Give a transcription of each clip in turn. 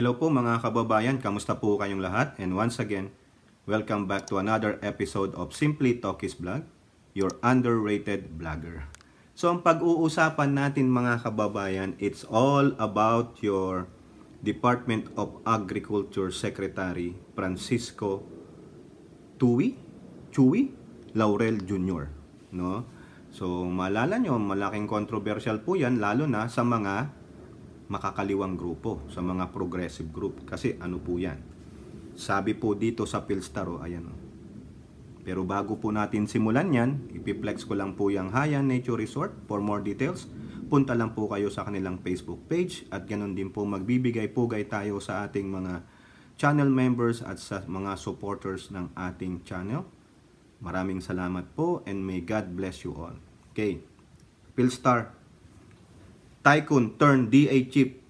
Hello po mga kababayan, kamusta po kayong lahat? And once again, welcome back to another episode of Simply Talkies Vlog, your underrated vlogger. So ang pag-uusapan natin mga kababayan, it's all about your Department of Agriculture Secretary Francisco Tui, Chui Laurel Jr. No? So malala nyo, malaking controversial po yan, lalo na sa mga makakaliwang grupo, sa mga progressive group. Kasi ano po yan? Sabi po dito sa Pilstaro, ayan o. Pero bago po natin simulan yan, ipiplex ko lang po yung Hayan Nature Resort. For more details, punta lang po kayo sa kanilang Facebook page at ganun din po magbibigay pugay tayo sa ating mga channel members at sa mga supporters ng ating channel. Maraming salamat po and may God bless you all. Okay, Philstar, Tycoon turned DA chief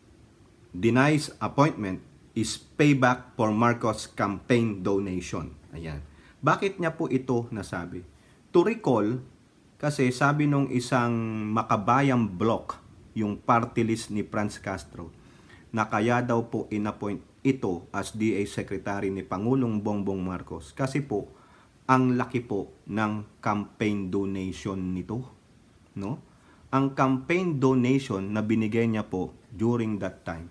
denies appointment is payback for Marcos campaign donation. Ayan. Bakit niya po ito nasabi? To recall, kasi sabi nung isang makabayang block, yung party list ni Franz Castro, na kaya daw po inappoint ito as DA Secretary ni Pangulong Bongbong Marcos. Kasi po, ang laki po ng campaign donation nito. No? ang campaign donation na binigay niya po during that time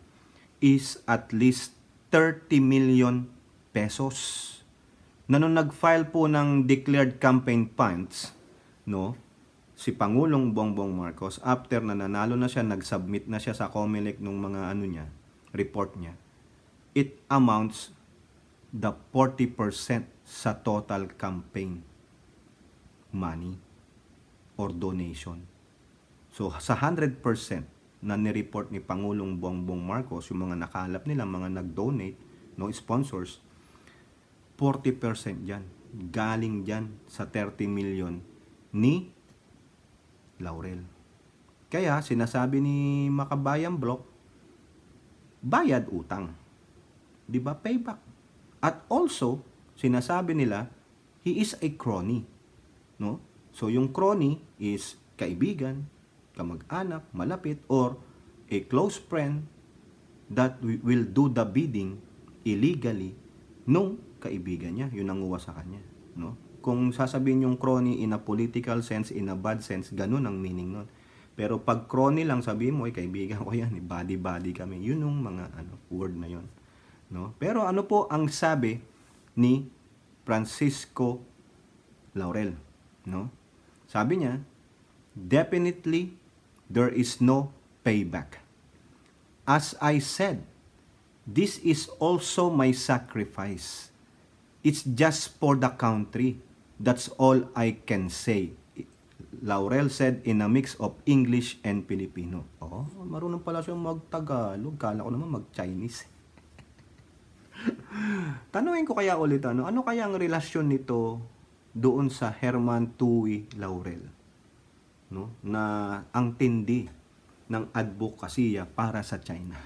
is at least 30 million pesos. Na nung nag-file po ng declared campaign funds, no, si Pangulong Bongbong Marcos, after na nanalo na siya, nag-submit na siya sa COMELEC ng mga ano niya, report niya, it amounts the 40% sa total campaign money or donation. So sa 100% na ni-report ni Pangulong Bongbong Marcos, yung mga nakalap nila, mga nag-donate, no sponsors, 40% dyan. Galing dyan sa 30 million ni Laurel. Kaya sinasabi ni Makabayan Block, bayad utang. 'Di ba payback? At also, sinasabi nila, he is a crony. No? So yung crony is kaibigan, kamag-anak, malapit, or a close friend that will do the bidding illegally nung kaibigan niya, yun ang uwa sa kanya. No? Kung sasabihin yung crony in a political sense, in a bad sense, ganun ang meaning nun. Pero pag crony lang sabihin mo, ay kaibigan ko yan, eh, body-body kami. Yun yung mga ano, word na yun. No? Pero ano po ang sabi ni Francisco Laurel? No? Sabi niya, definitely there is no payback. As I said, this is also my sacrifice. It's just for the country. That's all I can say. Laurel said in a mix of English and Filipino. Oh, marunong pala siyang mag-Tagalog. Kala ko naman mag-Chinese. Tanungin ko kaya ulit ano, ano kaya ang relasyon nito doon sa Herman Tui Laurel? no, na ang tindi ng advokasya para sa China.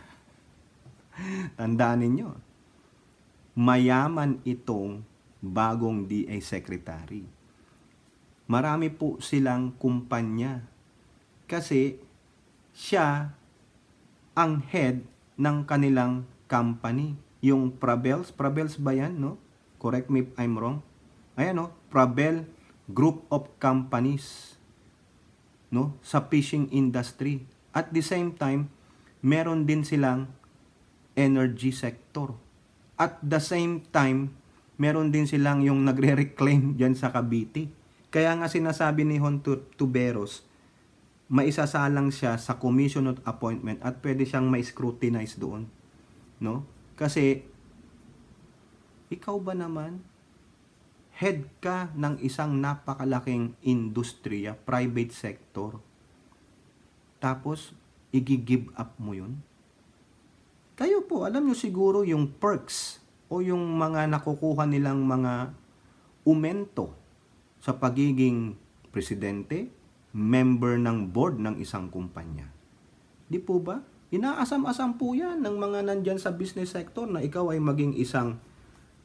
Tandaan ninyo, mayaman itong bagong DA Secretary. Marami po silang kumpanya kasi siya ang head ng kanilang company. Yung Prabels, Prabels ba yan, no? Correct me if I'm wrong. Ayan, no? Prabel Group of Companies no, sa fishing industry. At the same time, meron din silang energy sector. At the same time, meron din silang yung nagre-reclaim diyan sa Cavite. Kaya nga sinasabi ni Hon Tuberos, maisasalang siya sa commission of appointment at pwede siyang ma-scrutinize doon. No? Kasi, ikaw ba naman head ka ng isang napakalaking industriya, private sector, tapos i-give up mo yun? Kayo po, alam nyo siguro yung perks o yung mga nakukuha nilang mga umento sa pagiging presidente, member ng board ng isang kumpanya. Di po ba? Inaasam-asam po yan ng mga nandyan sa business sector na ikaw ay maging isang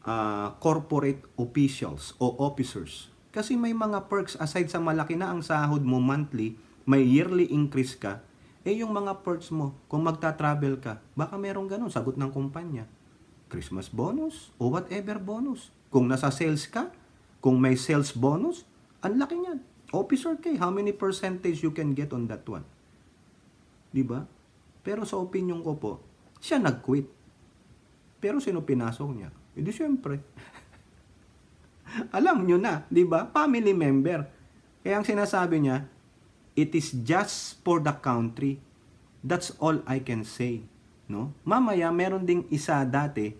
uh, corporate officials o officers. Kasi may mga perks aside sa malaki na ang sahod mo monthly, may yearly increase ka, eh yung mga perks mo, kung magta-travel ka, baka merong ganun, sagot ng kumpanya. Christmas bonus o whatever bonus. Kung nasa sales ka, kung may sales bonus, ang laki niyan. Officer kay, how many percentage you can get on that one? Di ba? Pero sa opinion ko po, siya nag-quit. Pero sino pinasok niya? E di syempre. Alam nyo na, di ba? Family member. Kaya ang sinasabi niya, it is just for the country. That's all I can say. No? Mamaya, meron ding isa dati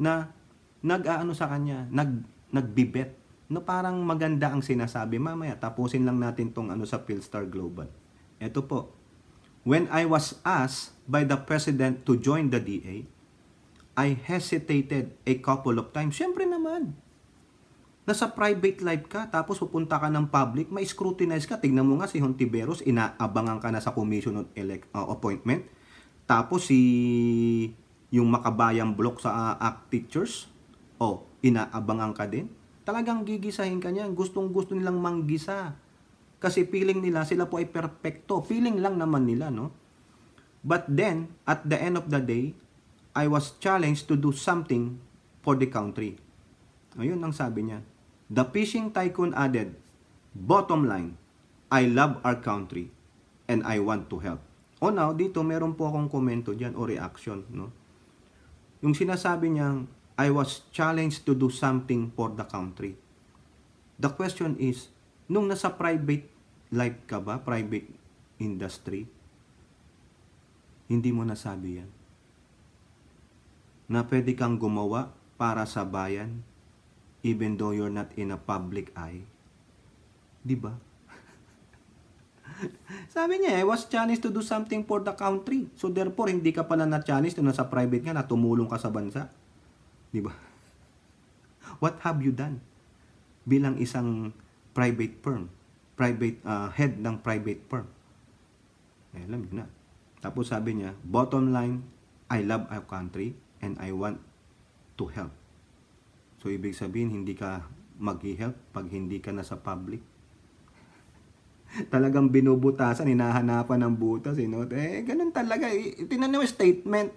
na nag-aano sa kanya, nag, nagbibet. No, parang maganda ang sinasabi. Mamaya, tapusin lang natin tong ano sa Philstar Global. Ito po. When I was asked by the president to join the DA, I hesitated a couple of times. Siyempre naman. Nasa private life ka, tapos pupunta ka ng public, may scrutinize ka. Tingnan mo nga si Hontiveros, inaabangan ka na sa commission on elect, uh, appointment. Tapos si yung makabayang block sa uh, ACT teachers, oh, inaabangan ka din. Talagang gigisahin ka niyan. Gustong gusto nilang manggisa. Kasi feeling nila, sila po ay perfecto. Feeling lang naman nila, no? But then, at the end of the day, I was challenged to do something for the country. Ayun ang sabi niya. The fishing tycoon added, Bottom line, I love our country and I want to help. O now, dito meron po akong komento dyan o reaction. No? Yung sinasabi niyang, I was challenged to do something for the country. The question is, nung nasa private life ka ba, private industry, hindi mo nasabi yan na pwede kang gumawa para sa bayan even though you're not in a public eye. Di ba? Sabi niya, I was challenged to do something for the country. So therefore, hindi ka pala na-challenged na sa private nga na tumulong ka sa bansa. Di ba? What have you done bilang isang private firm? Private uh, head ng private firm. Eh, alam niyo na. Tapos sabi niya, bottom line, I love our country and I want to help. So, ibig sabihin, hindi ka mag-help pag hindi ka nasa public. Talagang binubutasan, hinahanapan ng butas. Eh, no? eh ganun talaga. Eh, tinan yung statement.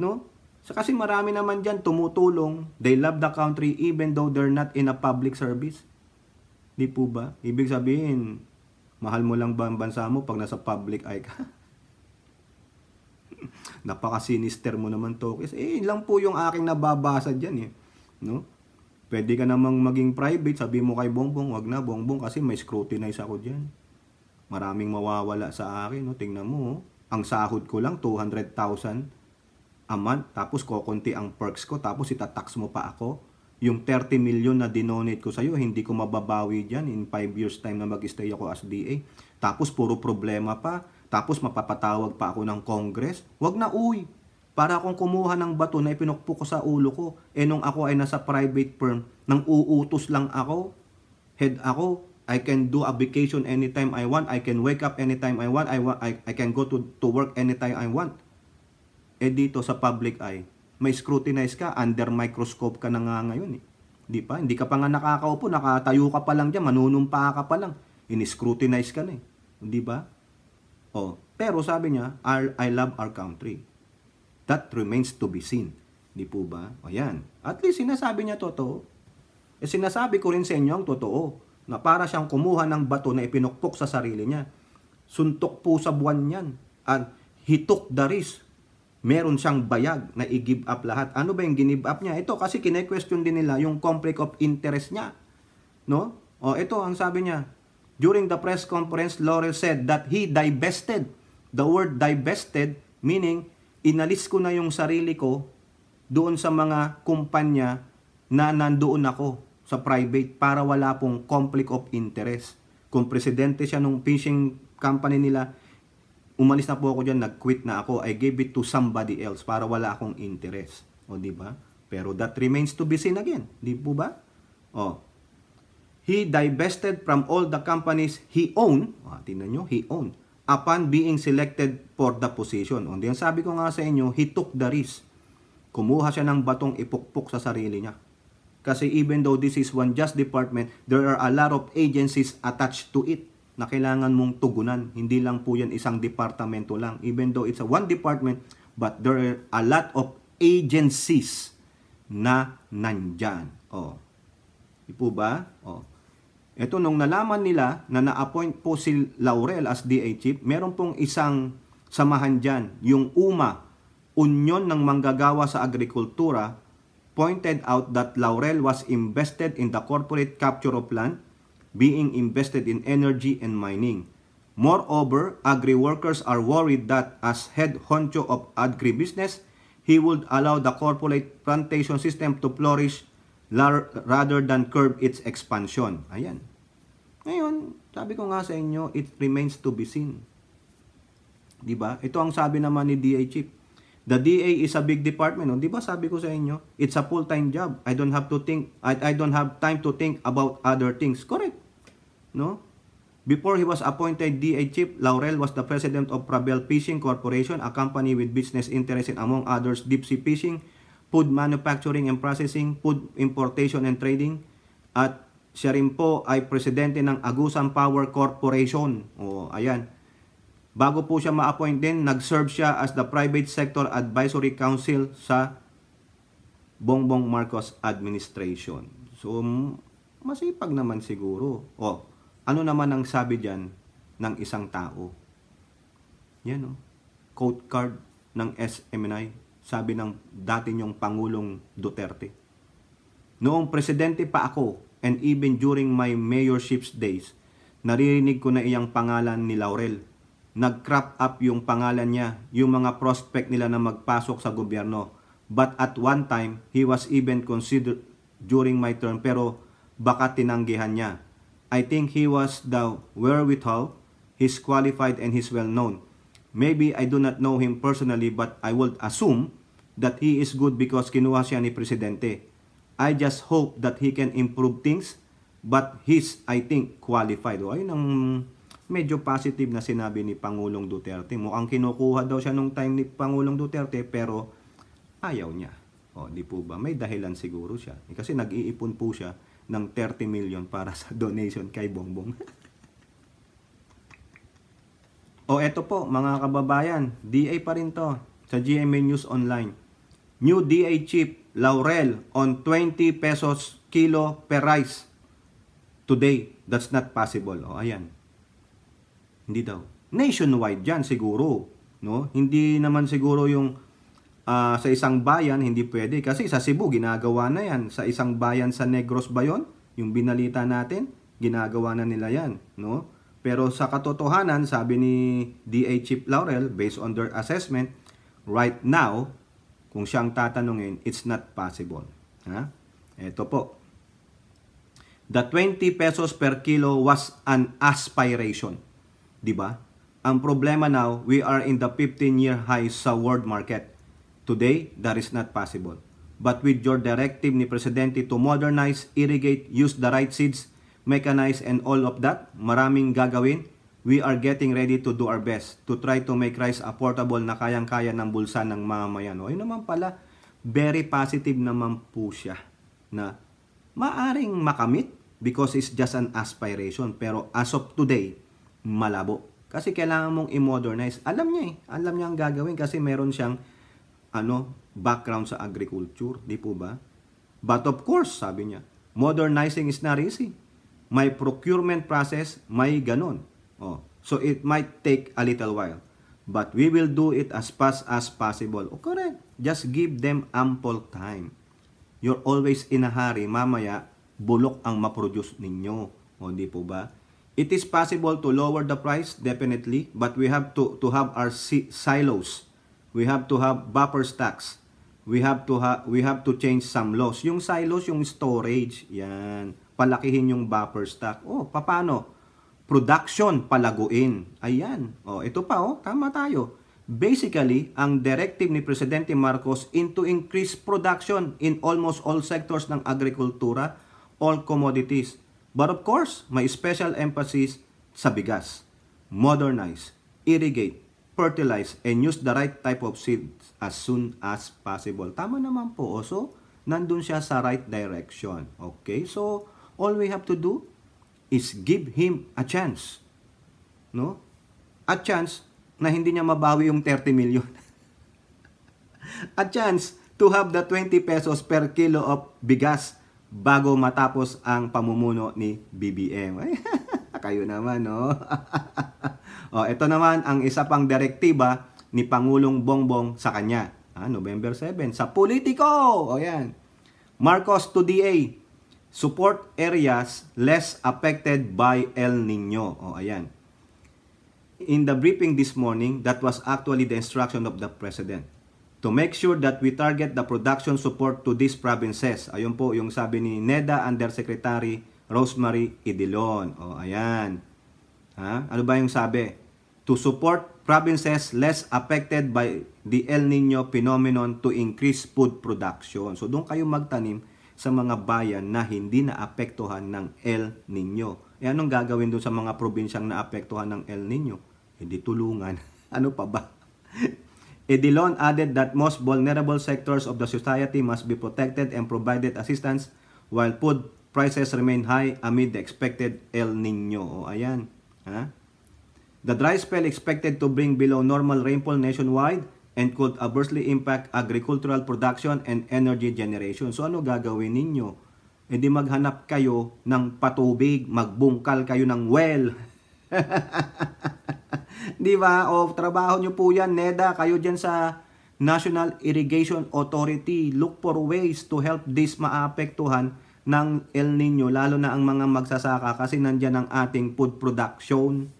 No? So, kasi marami naman dyan tumutulong. They love the country even though they're not in a public service. Di po ba? Ibig sabihin, mahal mo lang ba ang bansa mo pag nasa public eye ka? Napaka-sinister mo naman, Tokis. Eh, lang po yung aking nababasa dyan eh. No? Pwede ka namang maging private, sabi mo kay Bongbong, wag na Bongbong kasi may scrutinize ako dyan. Maraming mawawala sa akin, no? tingnan mo. Oh. Ang sahod ko lang, 200,000 a month, tapos kokonti ang perks ko, tapos itatax mo pa ako. Yung 30 million na dinonate ko sa'yo, hindi ko mababawi dyan in 5 years time na mag-stay ako as DA. Tapos puro problema pa tapos mapapatawag pa ako ng Congress? Wag na uy! Para akong kumuha ng bato na ipinukpo ko sa ulo ko, eh nung ako ay nasa private firm, nang uutos lang ako, head ako, I can do a vacation anytime I want, I can wake up anytime I want, I, wa I, I can go to, to work anytime I want. Eh dito sa public eye, may scrutinize ka, under microscope ka na nga ngayon eh. Di pa? Hindi ka pa nga nakakaupo, nakatayo ka pa lang dyan, manunumpa ka pa lang. Iniscrutinize ka na eh. Di ba? Oh, pero sabi niya, I love our country. That remains to be seen. Di po ba? O yan. At least sinasabi niya totoo. E sinasabi ko rin sa inyo ang totoo na para siyang kumuha ng bato na ipinukpok sa sarili niya. Suntok po sa buwan niyan. And he took the risk. Meron siyang bayag na i-give up lahat. Ano ba yung ginive up niya? Ito kasi kine-question din nila yung conflict of interest niya. No? O ito ang sabi niya, During the press conference, Laurel said that he divested. The word divested, meaning inalis ko na yung sarili ko doon sa mga kumpanya na nandoon ako sa private para wala pong conflict of interest. Kung presidente siya nung fishing company nila, umalis na po ako diyan, nag-quit na ako. I gave it to somebody else para wala akong interest. O di ba? Pero that remains to be seen again. Di po ba? Oh, He divested from all the companies he owned. Ah, tingnan nyo, he owned. Upon being selected for the position. Undi, ang sabi ko nga sa inyo, he took the risk. Kumuha siya ng batong ipukpok sa sarili niya. Kasi even though this is one just department, there are a lot of agencies attached to it na kailangan mong tugunan. Hindi lang po yan isang departamento lang. Even though it's a one department, but there are a lot of agencies na nandyan. Oh. Ipo ba? Oh. Ito, nung nalaman nila na na-appoint po si Laurel as DA Chief, meron pong isang samahan dyan, yung UMA, Union ng Manggagawa sa Agrikultura, pointed out that Laurel was invested in the corporate capture of land, being invested in energy and mining. Moreover, agri-workers are worried that as head honcho of agribusiness, he would allow the corporate plantation system to flourish rather than curb its expansion. Ayan. Ngayon, sabi ko nga sa inyo, it remains to be seen. 'Di ba? Ito ang sabi naman ni DA Chief. The DA is a big department, 'di ba? Sabi ko sa inyo, it's a full-time job. I don't have to think I, I don't have time to think about other things. Correct. No? Before he was appointed DA Chief, Laurel was the president of Prabel Fishing Corporation, a company with business interests in among others deep sea fishing food manufacturing and processing, food importation and trading, at siya rin po ay presidente ng Agusan Power Corporation. O, ayan. Bago po siya ma-appoint din, nag-serve siya as the Private Sector Advisory Council sa Bongbong Marcos Administration. So, masipag naman siguro. O, ano naman ang sabi dyan ng isang tao? Yan o. Quote card ng SMNI sabi ng dati niyong Pangulong Duterte. Noong presidente pa ako and even during my mayorship's days, naririnig ko na iyang pangalan ni Laurel. Nag-crop up yung pangalan niya, yung mga prospect nila na magpasok sa gobyerno. But at one time, he was even considered during my term pero baka tinanggihan niya. I think he was the wherewithal, he's qualified and he's well known. Maybe I do not know him personally but I would assume that he is good because kinuha siya ni Presidente. I just hope that he can improve things but he's, I think, qualified. O, ayun ang medyo positive na sinabi ni Pangulong Duterte. Mukhang kinukuha daw siya nung time ni Pangulong Duterte pero ayaw niya. O, di po ba? May dahilan siguro siya. Eh, kasi nag-iipon po siya ng 30 million para sa donation kay Bongbong. o, eto po, mga kababayan, DA pa rin to sa GMA News Online new DA chip laurel on 20 pesos kilo per rice today. That's not possible. O, oh, ayan. Hindi daw. Nationwide yan siguro. No? Hindi naman siguro yung uh, sa isang bayan, hindi pwede. Kasi sa Cebu, ginagawa na yan. Sa isang bayan sa Negros ba yun? Yung binalita natin, ginagawa na nila yan. No? Pero sa katotohanan, sabi ni DA Chief Laurel, based on their assessment, right now, kung siyang tatanungin, it's not possible. Ha? Ito po. The 20 pesos per kilo was an aspiration. Di ba? Ang problema now, we are in the 15-year high sa world market. Today, that is not possible. But with your directive ni Presidente to modernize, irrigate, use the right seeds, mechanize, and all of that, maraming gagawin we are getting ready to do our best to try to make rice affordable na kayang-kaya ng bulsa ng mga O, yun naman pala, very positive naman po siya na maaring makamit because it's just an aspiration. Pero as of today, malabo. Kasi kailangan mong i-modernize. Alam niya eh. Alam niya ang gagawin kasi meron siyang ano, background sa agriculture. Di po ba? But of course, sabi niya, modernizing is not easy. May procurement process, may ganon. Oh, so it might take a little while. But we will do it as fast as possible. Oh, correct. Just give them ample time. You're always in a hurry. Mamaya, bulok ang maproduce ninyo. O, di po ba? It is possible to lower the price, definitely. But we have to, to have our silos. We have to have buffer stacks. We have to ha we have to change some laws. Yung silos, yung storage, yan. Palakihin yung buffer stack. Oh, paano? production palaguin. Ayan. Oh, ito pa, oh, tama tayo. Basically, ang directive ni Presidente Marcos into increase production in almost all sectors ng agrikultura, all commodities. But of course, may special emphasis sa bigas. Modernize, irrigate, fertilize, and use the right type of seeds as soon as possible. Tama naman po. Oh. so, nandun siya sa right direction. Okay? So, all we have to do is give him a chance. No? A chance na hindi niya mabawi yung 30 million. a chance to have the 20 pesos per kilo of bigas bago matapos ang pamumuno ni BBM. Kayo naman, no? o, oh, ito naman ang isa pang direktiba ni Pangulong Bongbong sa kanya. Ah, November 7, sa politiko! O yan. Marcos to DA, support areas less affected by El Nino. O, oh, ayan. In the briefing this morning, that was actually the instruction of the President to make sure that we target the production support to these provinces. Ayun po yung sabi ni NEDA Undersecretary Rosemary Idilon. O, oh, ayan. Ha? Ano ba yung sabi? To support provinces less affected by the El Nino phenomenon to increase food production. So, doon kayo magtanim sa mga bayan na hindi naapektuhan ng El Nino. E anong gagawin doon sa mga probinsyang naapektuhan ng El Nino? Hindi eh, tulungan. ano pa ba? Edilon eh, added that most vulnerable sectors of the society must be protected and provided assistance while food prices remain high amid the expected El Nino. O ayan. Ha? The dry spell expected to bring below normal rainfall nationwide and could adversely impact agricultural production and energy generation. So ano gagawin ninyo? E di maghanap kayo ng patubig, magbungkal kayo ng well. di ba? O trabaho nyo po yan, NEDA, kayo dyan sa National Irrigation Authority. Look for ways to help this maapektuhan ng El Nino, lalo na ang mga magsasaka kasi nandyan ang ating food production.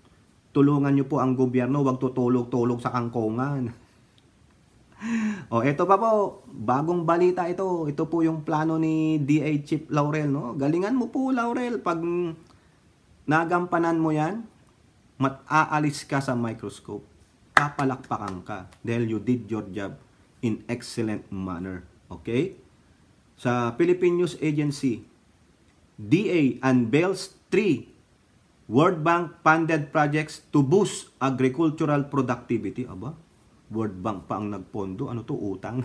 Tulungan nyo po ang gobyerno, wag tutulog-tulog sa kangkongan. oh, ito pa po, bagong balita ito. Ito po yung plano ni DA Chief Laurel. No? Galingan mo po, Laurel. Pag nagampanan mo yan, mat-aalis ka sa microscope. Papalakpakan ka dahil you did your job in excellent manner. Okay? Sa Philippine News Agency, DA unveils three World Bank funded projects to boost agricultural productivity. Aba, World Bank pa ang nagpondo. Ano to? Utang?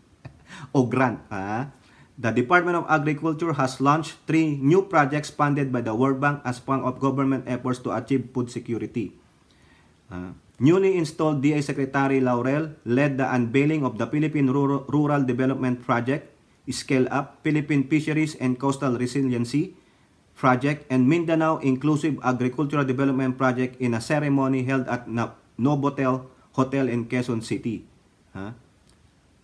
o grant? Ha? The Department of Agriculture has launched three new projects funded by the World Bank as part of government efforts to achieve food security. Uh, newly installed DA Secretary Laurel led the unveiling of the Philippine Rural, Development Project, Scale Up, Philippine Fisheries and Coastal Resiliency Project, and Mindanao Inclusive Agricultural Development Project in a ceremony held at Novotel, Hotel in Quezon City. Huh?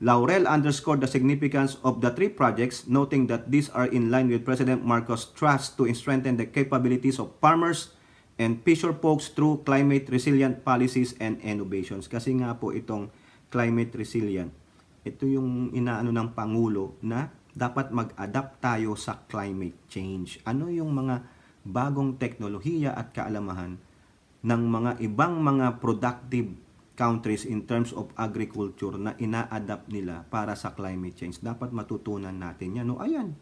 Laurel underscored the significance of the three projects, noting that these are in line with President Marcos' trust to strengthen the capabilities of farmers and fisher folks through climate resilient policies and innovations. Kasi nga po itong climate resilient, ito yung inaano ng Pangulo na dapat mag-adapt tayo sa climate change. Ano yung mga bagong teknolohiya at kaalamahan ng mga ibang mga productive countries in terms of agriculture na ina-adapt nila para sa climate change. Dapat matutunan natin yan. O ayan,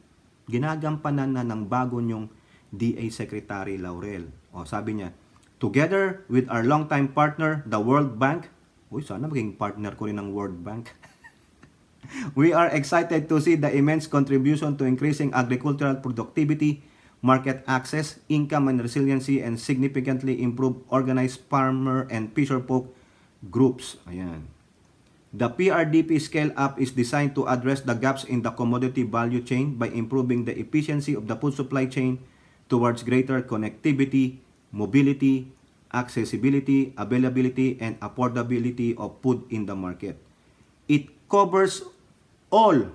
ginagampanan na ng bago niyong DA Secretary Laurel. O, sabi niya, Together with our longtime partner, the World Bank, uy, sana maging partner ko rin ng World Bank, we are excited to see the immense contribution to increasing agricultural productivity, market access, income and resiliency, and significantly improve organized farmer and fisher folk groups. Ayan. The PRDP scale-up is designed to address the gaps in the commodity value chain by improving the efficiency of the food supply chain towards greater connectivity, mobility, accessibility, availability, and affordability of food in the market. It covers all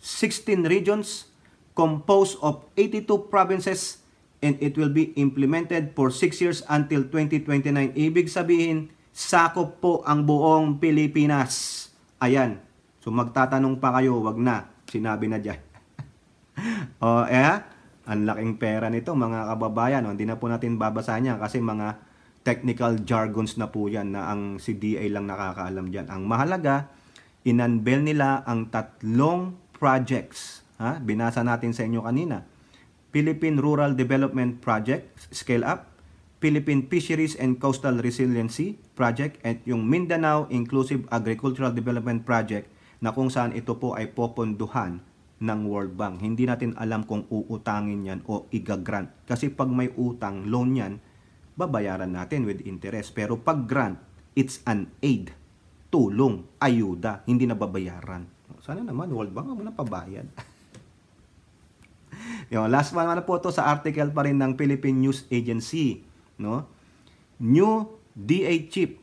16 regions composed of 82 provinces and it will be implemented for 6 years until 2029. Ibig sabihin, sakop po ang buong Pilipinas. Ayan. So magtatanong pa kayo, wag na. Sinabi na dyan. oh, eh, ang laking pera nito mga kababayan. Oh, hindi na po natin babasahin yan kasi mga technical jargons na po yan na ang CDA lang nakakaalam dyan. Ang mahalaga, inunveil nila ang tatlong projects. Ha? Binasa natin sa inyo kanina. Philippine Rural Development Project, Scale Up, Philippine Fisheries and Coastal Resiliency Project at yung Mindanao Inclusive Agricultural Development Project na kung saan ito po ay poponduhan ng World Bank. Hindi natin alam kung uutangin yan o igagrant. Kasi pag may utang, loan yan, babayaran natin with interest. Pero pag grant, it's an aid. Tulong, ayuda, hindi na babayaran. Sana naman, World Bank, mo na pabayad. Yung last one na ano po to sa article pa rin ng Philippine News Agency no? New DA chip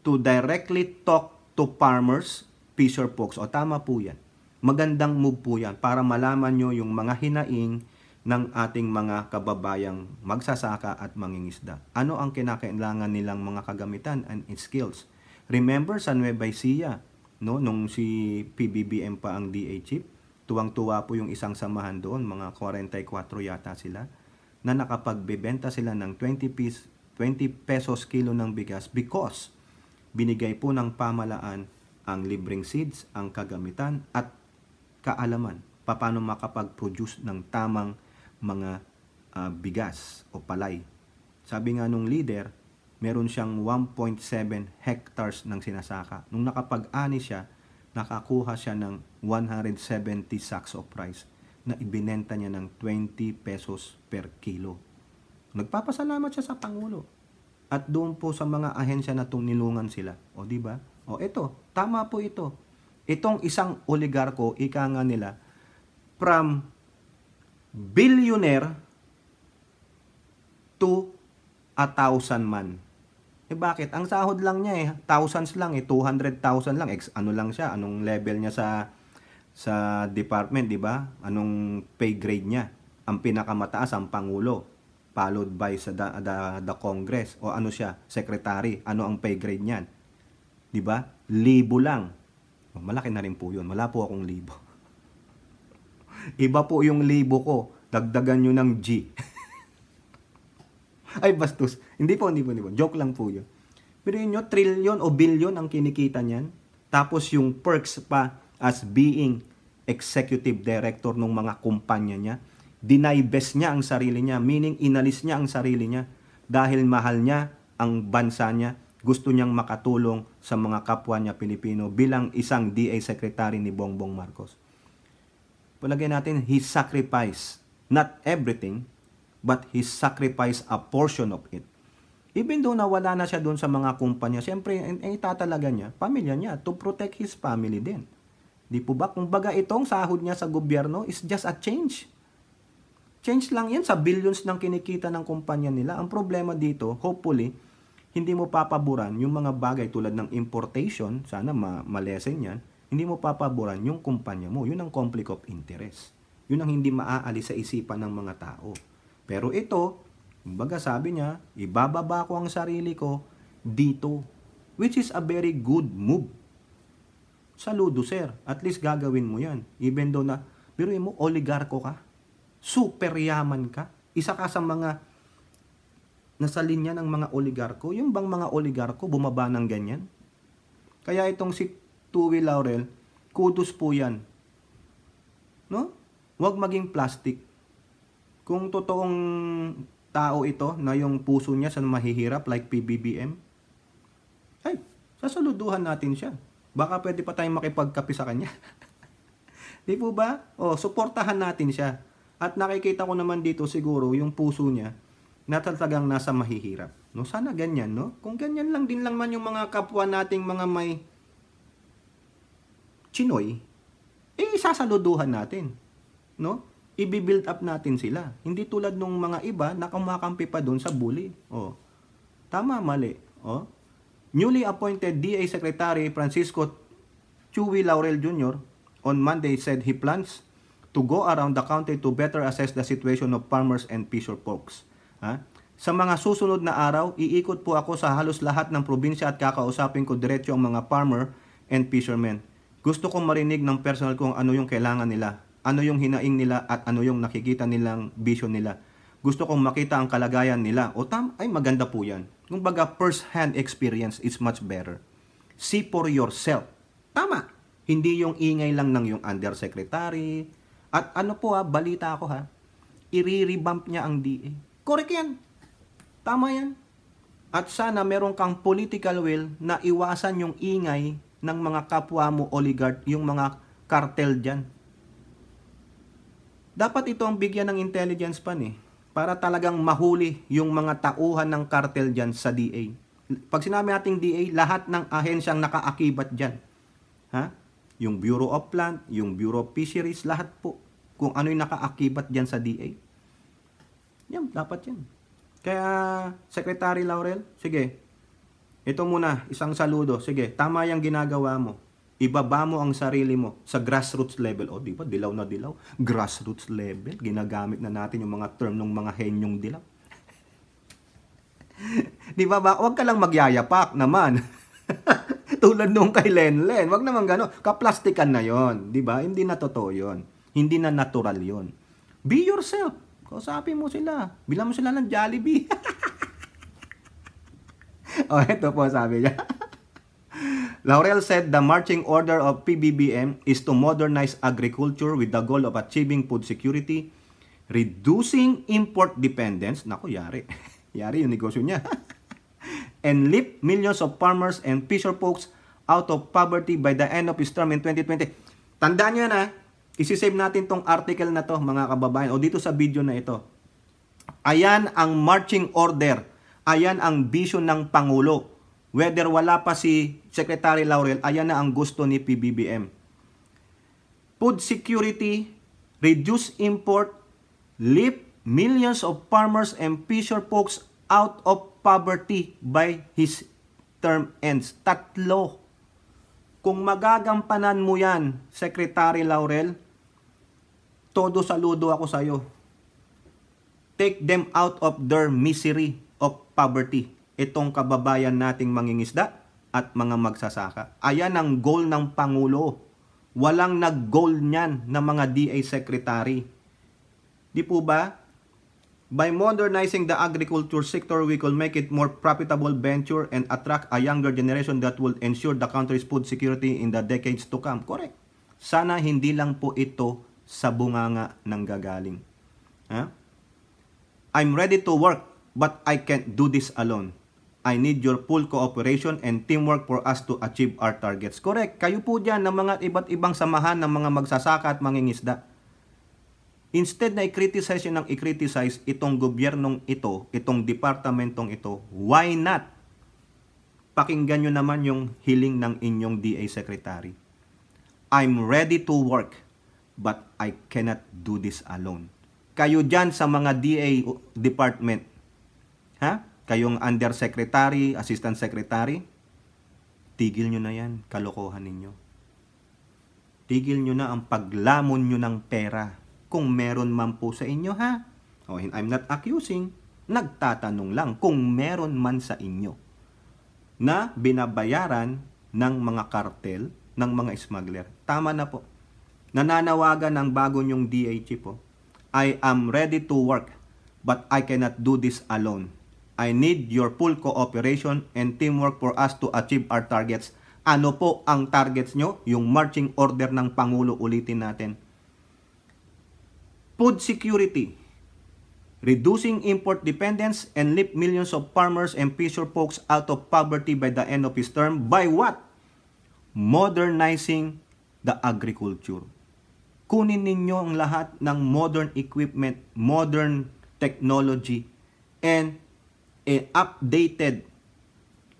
to directly talk to farmers, fisher folks. O tama po yan. Magandang move po yan para malaman nyo yung mga hinaing ng ating mga kababayang magsasaka at mangingisda. Ano ang kinakailangan nilang mga kagamitan and skills? Remember sa Nueva Ecija, no, nung si PBBM pa ang DA chip, tuwang-tuwa po yung isang samahan doon, mga 44 yata sila na nakapagbebenta sila ng 20, piece, 20 pesos kilo ng bigas because binigay po ng pamalaan ang libreng seeds, ang kagamitan at kaalaman paano makapag-produce ng tamang mga uh, bigas o palay. Sabi nga nung leader, meron siyang 1.7 hectares ng sinasaka. Nung nakapag-ani siya, nakakuha siya ng 170 sacks of rice na ibinenta niya ng 20 pesos per kilo. Nagpapasalamat siya sa Pangulo. At doon po sa mga ahensya na itong nilungan sila. O di ba? O ito, tama po ito. Itong isang oligarko, ika nga nila, from billionaire to a thousand man. Eh bakit? Ang sahod lang niya eh, thousands lang eh, 200,000 lang. Ex, ano lang siya, anong level niya sa sa department, di ba? Anong pay grade niya? ang pinakamataas ang Pangulo, followed by sa the, the, the Congress o ano siya, secretary, ano ang pay grade niyan. 'Di ba? Libo lang. Oh, malaki na rin po 'yun. Wala po akong libo. Iba po yung libo ko. Dagdagan niyo ng G. Ay, bastos. Hindi po, hindi po, hindi po. Joke lang po yun. Pero yun nyo, trillion o billion ang kinikita niyan. Tapos yung perks pa as being executive director ng mga kumpanya niya dinivest niya ang sarili niya, meaning inalis niya ang sarili niya dahil mahal niya ang bansa niya, gusto niyang makatulong sa mga kapwa niya Pilipino bilang isang DA secretary ni Bongbong Marcos. Palagay natin, he sacrificed not everything, but he sacrificed a portion of it. Even though nawala na siya doon sa mga kumpanya, siyempre, ang itatalaga niya, pamilya niya, to protect his family din. Di po ba? Kumbaga itong sahod niya sa gobyerno is just a change Change lang yan sa billions ng kinikita ng kumpanya nila. Ang problema dito, hopefully, hindi mo papaboran yung mga bagay tulad ng importation, sana ma malesen yan, hindi mo papaboran yung kumpanya mo. Yun ang conflict of interest. Yun ang hindi maaalis sa isipan ng mga tao. Pero ito, kumbaga sabi niya, ibababa ko ang sarili ko dito. Which is a very good move. Saludo sir, at least gagawin mo yan. Even though na, pero mo, oligarko ka super yaman ka, isa ka sa mga nasa linya ng mga oligarko, yung bang mga oligarko bumaba ng ganyan? Kaya itong si Tuwi Laurel, kudos po yan. No? Huwag maging plastic. Kung totoong tao ito na yung puso niya sa mahihirap like PBBM, ay, sasaluduhan natin siya. Baka pwede pa tayong makipagkapi sa kanya. Di po ba? O, suportahan natin siya. At nakikita ko naman dito siguro yung puso niya na talagang nasa mahihirap. No, sana ganyan, no? Kung ganyan lang din lang man yung mga kapwa nating mga may chinoy, eh sasaluduhan natin. No? Ibi-build up natin sila. Hindi tulad nung mga iba na kumakampi pa doon sa bully. Oh. Tama, mali. Oh. Newly appointed DA Secretary Francisco Chewy Laurel Jr. on Monday said he plans to go around the county to better assess the situation of farmers and fisher folks. Ha? Sa mga susunod na araw, iikot po ako sa halos lahat ng probinsya at kakausapin ko diretso ang mga farmer and fishermen. Gusto kong marinig ng personal kung ano yung kailangan nila, ano yung hinaing nila at ano yung nakikita nilang vision nila. Gusto kong makita ang kalagayan nila o tam ay maganda po yan. Kung baga first hand experience is much better. See for yourself. Tama. Hindi yung ingay lang ng yung undersecretary, at ano po ha, ah, balita ako ha, i-revamp niya ang DA. Correct yan. Tama yan. At sana meron kang political will na iwasan yung ingay ng mga kapwa mo oligarch, yung mga cartel dyan. Dapat ito ang bigyan ng intelligence pa ni eh, para talagang mahuli yung mga tauhan ng cartel dyan sa DA. Pag sinabi nating DA, lahat ng ahensyang nakaakibat dyan. Ha? yung Bureau of Plant, yung Bureau of Fisheries, lahat po. Kung ano yung nakaakibat dyan sa DA. Yan, dapat yan. Kaya, Secretary Laurel, sige, ito muna, isang saludo. Sige, tama yung ginagawa mo. Ibaba mo ang sarili mo sa grassroots level. O, di ba? Dilaw na dilaw. Grassroots level. Ginagamit na natin yung mga term ng mga henyong dilaw. di ba ba? Huwag ka lang magyayapak naman. Tulad nung kay Lenlen. Wag naman gano. Kaplastikan na yon, di ba? Hindi na totoo yon. Hindi na natural yon. Be yourself. Kausapin mo sila. Bilang mo sila ng Jollibee. oh, ito po sabi niya. Laurel said the marching order of PBBM is to modernize agriculture with the goal of achieving food security, reducing import dependence. Naku, yari. yari yung negosyo niya and lift millions of farmers and fisher folks out of poverty by the end of his term in 2020. Tandaan nyo yan ha. Isisave natin tong article na to mga kababayan o dito sa video na ito. Ayan ang marching order. Ayan ang vision ng Pangulo. Whether wala pa si Secretary Laurel, ayan na ang gusto ni PBBM. Food security, reduce import, lift millions of farmers and fisher folks out of poverty by his term ends. Tatlo. Kung magagampanan mo yan, Secretary Laurel, todo saludo ako sa iyo. Take them out of their misery of poverty. Itong kababayan nating mangingisda at mga magsasaka. Ayan ang goal ng Pangulo. Walang nag-goal niyan na mga DA Secretary. Di po ba? By modernizing the agriculture sector, we could make it more profitable venture and attract a younger generation that will ensure the country's food security in the decades to come. Correct. Sana hindi lang po ito sa bunganga ng gagaling. Huh? I'm ready to work, but I can't do this alone. I need your full cooperation and teamwork for us to achieve our targets. Correct. Kayo po dyan ng mga iba't ibang samahan ng mga magsasaka at mangingisda Instead na i-criticize yun ng i-criticize itong gobyernong ito, itong departamentong ito, why not? Pakinggan nyo naman yung hiling ng inyong DA Secretary. I'm ready to work, but I cannot do this alone. Kayo dyan sa mga DA department, ha? Kayong undersecretary, assistant secretary, tigil nyo na yan, kalokohan ninyo. Tigil nyo na ang paglamon nyo ng pera kung meron man po sa inyo ha. Oh, I'm not accusing. Nagtatanong lang kung meron man sa inyo na binabayaran ng mga kartel, ng mga smuggler. Tama na po. Nananawagan ng bago nyong DHE po. I am ready to work but I cannot do this alone. I need your full cooperation and teamwork for us to achieve our targets. Ano po ang targets nyo? Yung marching order ng Pangulo ulitin natin food security, reducing import dependence, and lift millions of farmers and fisher folks out of poverty by the end of his term by what? Modernizing the agriculture. Kunin ninyo ang lahat ng modern equipment, modern technology, and eh, updated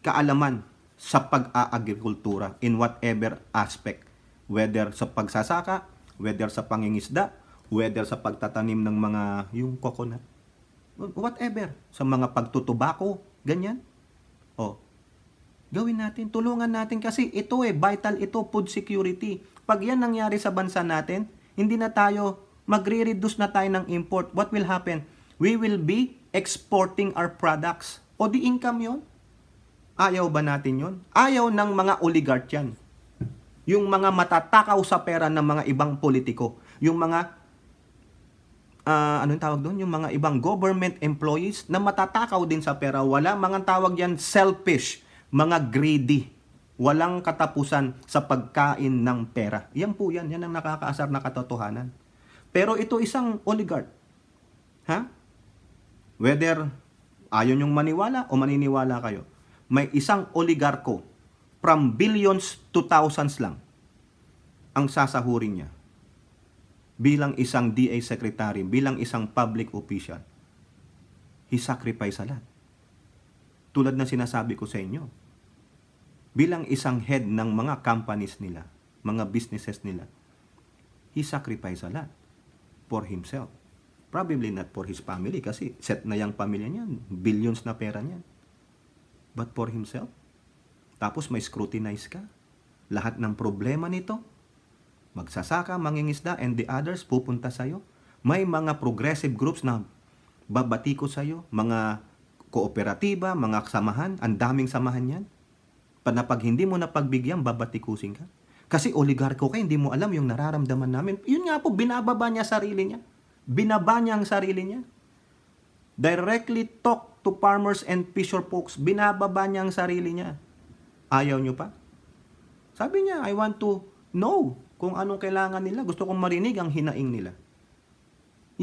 kaalaman sa pag-aagrikultura in whatever aspect. Whether sa pagsasaka, whether sa pangingisda, whether sa pagtatanim ng mga yung coconut, whatever, sa mga pagtutubako, ganyan. oh gawin natin, tulungan natin kasi ito eh, vital ito, food security. Pag yan nangyari sa bansa natin, hindi na tayo, magre-reduce na tayo ng import. What will happen? We will be exporting our products. O di income yon Ayaw ba natin yon Ayaw ng mga oligarch yan. Yung mga matatakaw sa pera ng mga ibang politiko. Yung mga uh, anong tawag doon? Yung mga ibang government employees na matatakaw din sa pera. Wala mga tawag yan selfish, mga greedy. Walang katapusan sa pagkain ng pera. Yan po yan. Yan ang nakakaasar na katotohanan. Pero ito isang oligarch. Ha? Whether ayon yung maniwala o maniniwala kayo, may isang oligarko from billions to thousands lang ang sasahurin niya bilang isang DA secretary, bilang isang public official, he sacrifice a lot. Tulad na sinasabi ko sa inyo, bilang isang head ng mga companies nila, mga businesses nila, he sacrifice a lot for himself. Probably not for his family kasi set na yung pamilya niyan, billions na pera niyan. But for himself, tapos may scrutinize ka. Lahat ng problema nito, magsasaka, mangingisda, and the others pupunta sa'yo. May mga progressive groups na babati ko sa'yo, mga kooperatiba, mga samahan, ang daming samahan yan. Panapag hindi mo napagbigyan, babatikusin ka. Kasi oligarko ka, hindi mo alam yung nararamdaman namin. Yun nga po, binababa niya sarili niya. Binaba niya ang sarili niya. Directly talk to farmers and fisher folks. Binababa niya ang sarili niya. Ayaw niyo pa? Sabi niya, I want to know kung anong kailangan nila. Gusto kong marinig ang hinaing nila.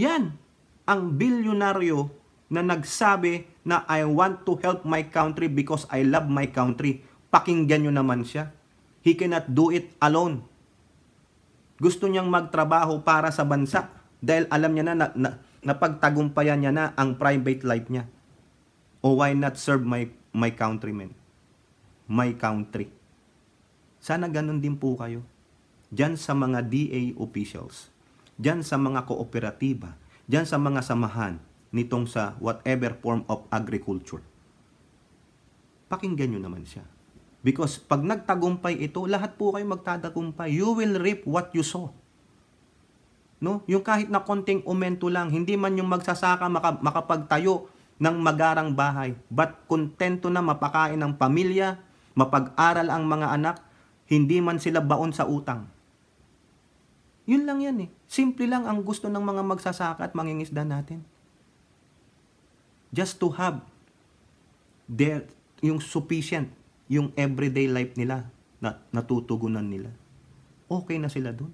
Yan ang bilyonaryo na nagsabi na I want to help my country because I love my country. Pakinggan nyo naman siya. He cannot do it alone. Gusto niyang magtrabaho para sa bansa dahil alam niya na, na, na napagtagumpayan niya na ang private life niya. O oh, why not serve my, my countrymen? My country. Sana ganun din po kayo dyan sa mga DA officials, dyan sa mga kooperatiba, dyan sa mga samahan nitong sa whatever form of agriculture. Pakinggan nyo naman siya. Because pag nagtagumpay ito, lahat po kayo magtatagumpay. You will reap what you sow. No? Yung kahit na konting umento lang, hindi man yung magsasaka maka, makapagtayo ng magarang bahay, but kontento na mapakain ang pamilya, mapag-aral ang mga anak, hindi man sila baon sa utang. Yun lang yan eh. Simple lang ang gusto ng mga magsasaka at mangingisda natin. Just to have their, yung sufficient, yung everyday life nila na natutugunan nila. Okay na sila dun.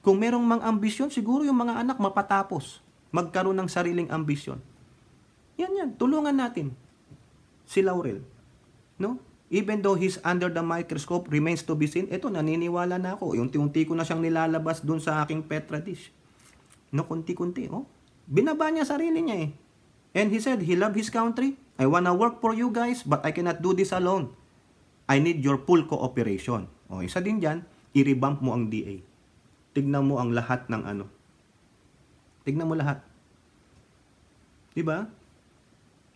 Kung merong mga ambisyon, siguro yung mga anak mapatapos. Magkaroon ng sariling ambisyon. Yan yan, tulungan natin si Laurel. No? even though he's under the microscope, remains to be seen. Ito, naniniwala na ako. Yung unti-unti ko na siyang nilalabas dun sa aking Petra dish. No, kunti-kunti, oh. Binaba niya sarili niya eh. And he said, he loved his country. I wanna work for you guys, but I cannot do this alone. I need your full cooperation. O, oh, isa din dyan, i-revamp mo ang DA. Tignan mo ang lahat ng ano. Tignan mo lahat. Diba?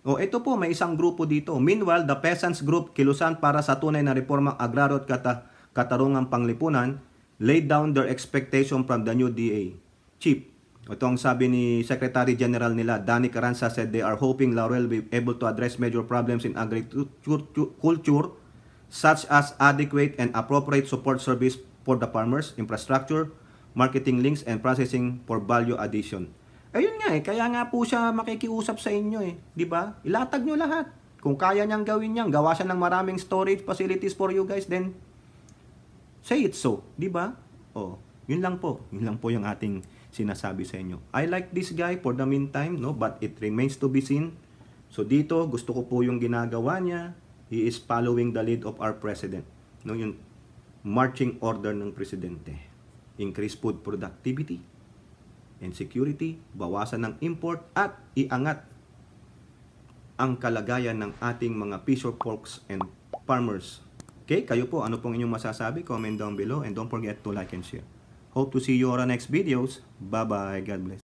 O ito po, may isang grupo dito. Meanwhile, the peasants group, kilusan para sa tunay na reformang agraryo at kata katarungang panglipunan, laid down their expectation from the new DA. Chief, ito ang sabi ni Secretary General nila, Danny Carranza said they are hoping Laurel will be able to address major problems in agriculture such as adequate and appropriate support service for the farmers, infrastructure, marketing links, and processing for value addition. Ayun nga eh, kaya nga po siya makikiusap sa inyo eh, 'di ba? Ilatag niyo lahat. Kung kaya niyang gawin 'yang gawa siya ng maraming storage facilities for you guys, then say it so, 'di ba? Oh, yun lang po. Yun lang po yung ating sinasabi sa inyo. I like this guy for the meantime, no, but it remains to be seen. So dito, gusto ko po yung ginagawa niya. He is following the lead of our president. No, yung marching order ng presidente. Increase food productivity and security, bawasan ng import at iangat ang kalagayan ng ating mga fisher folks and farmers. Okay, kayo po, ano pong inyong masasabi? Comment down below and don't forget to like and share. Hope to see you on our next videos. Bye-bye. God bless.